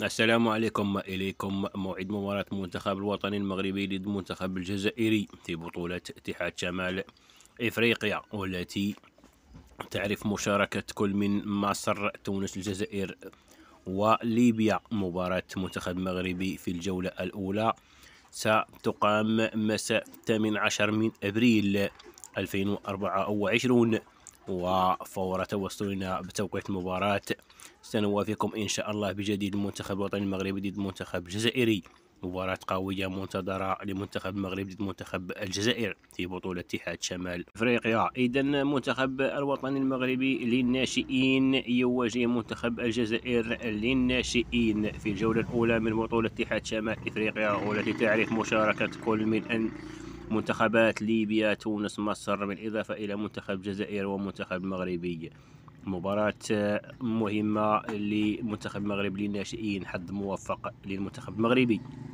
السلام عليكم إليكم موعد مباراة المنتخب الوطني المغربي ضد المنتخب الجزائري في بطولة اتحاد شمال إفريقيا والتي تعرف مشاركة كل من مصر تونس الجزائر وليبيا مباراة منتخب مغربي في الجولة الأولى ستقام مساء 18 من أبريل 2024 وفور توصلنا بتوقيت المباراة سنوافيكم إن شاء الله بجديد المنتخب الوطني المغربي ضد منتخب جزائري مباراة قوية منتظرة لمنتخب المغرب ضد منتخب الجزائر في بطولة اتحاد شمال افريقيا اذا منتخب الوطني المغربي للناشئين يواجه منتخب الجزائر للناشئين في الجولة الاولى من بطولة اتحاد شمال افريقيا والتي تعرف مشاركة كل من أن منتخبات ليبيا تونس مصر بالإضافة إلى منتخب الجزائر ومنتخب المغربي مباراة مهمة لمنتخب المغرب للناشئين حظ موفق للمنتخب المغربي